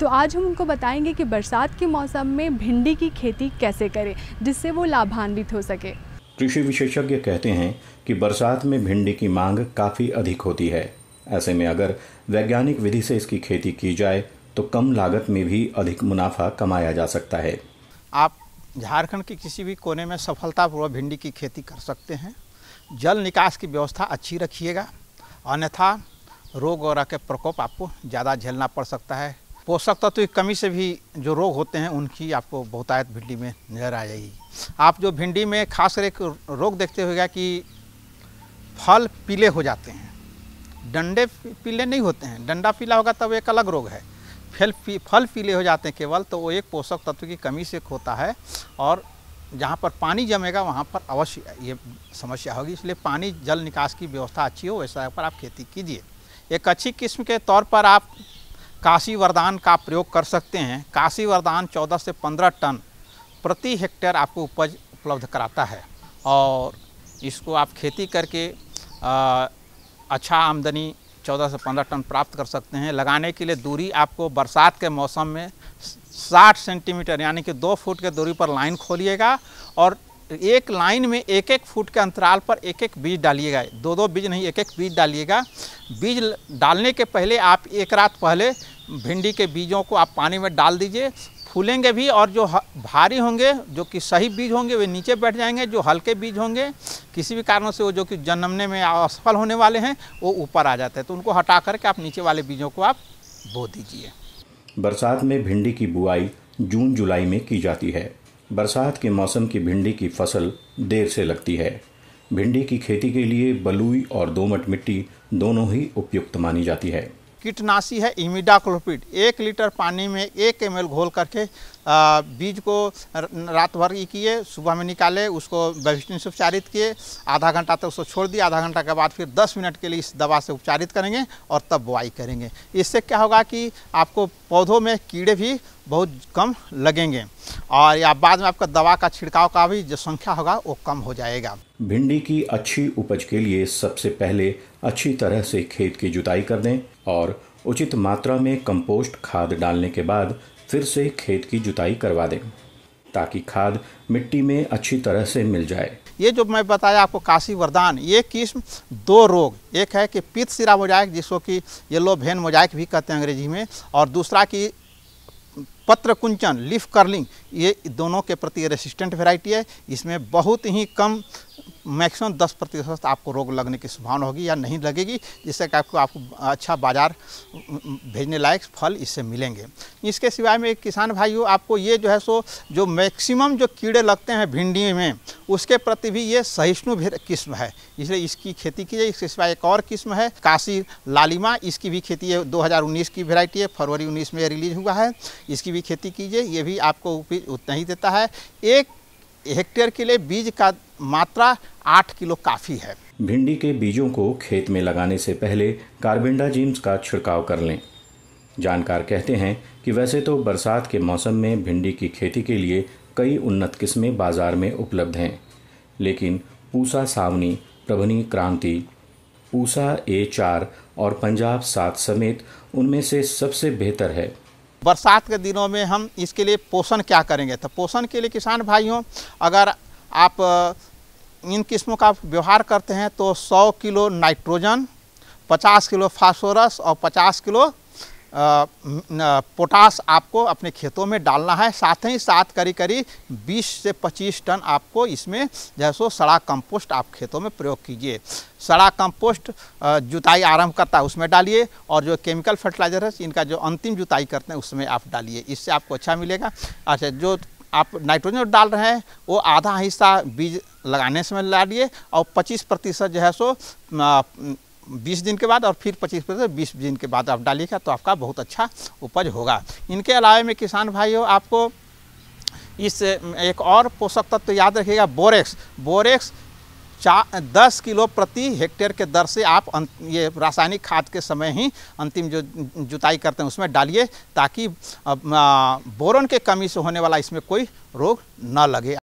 तो आज हम उनको बताएंगे कि बरसात के मौसम में भिंडी की खेती कैसे करें जिससे वो लाभान्वित हो सके कृषि विशेषज्ञ कहते हैं कि बरसात में भिंडी की मांग काफ़ी अधिक होती है ऐसे में अगर वैज्ञानिक विधि से इसकी खेती की जाए तो कम लागत में भी अधिक मुनाफा कमाया जा सकता है आप झारखंड के किसी भी कोने में सफलतापूर्वक भिंडी की खेती कर सकते हैं जल निकास की व्यवस्था अच्छी रखिएगा अन्यथा रोग वगैरह के प्रकोप आपको ज़्यादा झेलना पड़ सकता है पोषक तत्व की कमी से भी जो रोग होते हैं उनकी आपको बहुतायत भिंडी में नज़र आ जाएगी आप जो भिंडी में खास कर एक रोग देखते होगा कि फल पीले हो जाते हैं डंडे पीले नहीं होते हैं डंडा पीला होगा तब एक अलग रोग है फल पी, फल पीले हो जाते हैं केवल तो वो एक पोषक तत्व की कमी से होता है और जहाँ पर पानी जमेगा वहाँ पर अवश्य ये समस्या होगी इसलिए पानी जल निकास की व्यवस्था अच्छी हो वैसा पर आप खेती कीजिए एक अच्छी किस्म के तौर पर आप काशी वरदान का प्रयोग कर सकते हैं काशी वरदान 14 से 15 टन प्रति हेक्टेयर आपको उपज उपलब्ध कराता है और इसको आप खेती करके आ, अच्छा आमदनी 14 से 15 टन प्राप्त कर सकते हैं लगाने के लिए दूरी आपको बरसात के मौसम में 60 सेंटीमीटर यानी कि दो फुट के दूरी पर लाइन खोलिएगा और एक लाइन में एक एक फुट के अंतराल पर एक एक बीज डालिएगा दो दो बीज नहीं एक एक बीज डालिएगा बीज डालने के पहले आप एक रात पहले भिंडी के बीजों को आप पानी में डाल दीजिए फूलेंगे भी और जो भारी होंगे जो कि सही बीज होंगे वे नीचे बैठ जाएंगे जो हल्के बीज होंगे किसी भी कारणों से वो जो कि जन्मने में असफल होने वाले हैं वो ऊपर आ जाते हैं तो उनको हटा करके आप नीचे वाले बीजों को आप बो दीजिए बरसात में भिंडी की बुआई जून जुलाई में की जाती है बरसात के मौसम की भिंडी की फसल देर से लगती है भिंडी की खेती के लिए बलुई और दोमट मिट्टी दोनों ही उपयुक्त मानी जाती है कीटनाशी है इमिडाक्लोपिड एक लीटर पानी में एक एम घोल करके बीज को रात भर ये किए सुबह में निकाले उसको वेस्टिन से उपचारित किए आधा घंटा तक उसको छोड़ दिए आधा घंटा के बाद फिर 10 मिनट के लिए इस दवा से उपचारित करेंगे और तब बुआई करेंगे इससे क्या होगा कि आपको पौधों में कीड़े भी बहुत कम लगेंगे और या बाद में आपका दवा का छिड़काव का भी जो संख्या होगा वो कम हो जाएगा भिंडी की अच्छी उपज के लिए सबसे पहले अच्छी तरह से खेत की जुताई कर दें और उचित मात्रा में कंपोस्ट खाद डालने के बाद फिर से खेत की जुताई करवा दें ताकि खाद मिट्टी में अच्छी तरह से मिल जाए ये जो मैं बताया आपको काशी वरदान ये किस्म दो रोग एक है कि पित्त सिरा मोजाइक जिसको कि येलो भेन मोजाइक भी कहते हैं अंग्रेजी में और दूसरा कि पत्र कुंचन लिफ कर्लिंग ये दोनों के प्रति रेसिस्टेंट वेराइटी है इसमें बहुत ही कम मैक्सिमम 10 प्रतिशत आपको रोग लगने की संभावना होगी या नहीं लगेगी जिससे कि आपको आपको अच्छा बाजार भेजने लायक फल इससे मिलेंगे इसके सिवाय में किसान भाइयों आपको ये जो है सो जो मैक्सिमम जो कीड़े लगते हैं भिंडी में उसके प्रति भी ये सहिष्णु किस्म है इसलिए इसकी खेती की जाए इसके सिवाय एक और किस्म है काशी लालिमा इसकी भी खेती है दो की वेराइटी है फरवरी उन्नीस में रिलीज हुआ है इसकी भी खेती कीजिए ये भी आपको उतना ही देता है एक हेक्टेयर के लिए बीज का मात्रा आठ किलो काफ़ी है भिंडी के बीजों को खेत में लगाने से पहले कार्बेंडाजिम्स का छिड़काव कर लें जानकार कहते हैं कि वैसे तो बरसात के मौसम में भिंडी की खेती के लिए कई उन्नत किस्में बाजार में उपलब्ध हैं लेकिन पूसा सावनी प्रभनी क्रांति पूसा ए चार और पंजाब सात समेत उनमें से सबसे बेहतर है बरसात के दिनों में हम इसके लिए पोषण क्या करेंगे तो पोषण के लिए किसान भाइयों अगर आप इन किस्मों का व्यवहार करते हैं तो 100 किलो नाइट्रोजन 50 किलो फास्फोरस और 50 किलो पोटास आपको अपने खेतों में डालना है साथ ही साथ करीब करीब 20 से 25 टन आपको इसमें जो सो सड़ा कंपोस्ट आप खेतों में प्रयोग कीजिए सड़ा कंपोस्ट जुताई आरंभ करता है उसमें डालिए और जो केमिकल फर्टिलाइजर है इनका जो अंतिम जुताई करते हैं उसमें आप डालिए इससे आपको अच्छा मिलेगा अच्छा जो आप नाइट्रोजन डाल रहे हैं वो आधा हिस्सा बीज लगाने समय लिए और 25 प्रतिशत जो है सो बीस दिन के बाद और फिर पच्चीस प्रतिशत बीस दिन के बाद आप डालिएगा तो आपका बहुत अच्छा उपज होगा इनके अलावा में किसान भाइयों आपको इस एक और पोषक तत्व तो याद रखिएगा बोरेक्स बोरेक्स चा दस किलो प्रति हेक्टेयर के दर से आप अं, ये रासायनिक खाद के समय ही अंतिम जो जुताई करते हैं उसमें डालिए ताकि बोरन के कमी से होने वाला इसमें कोई रोग न लगे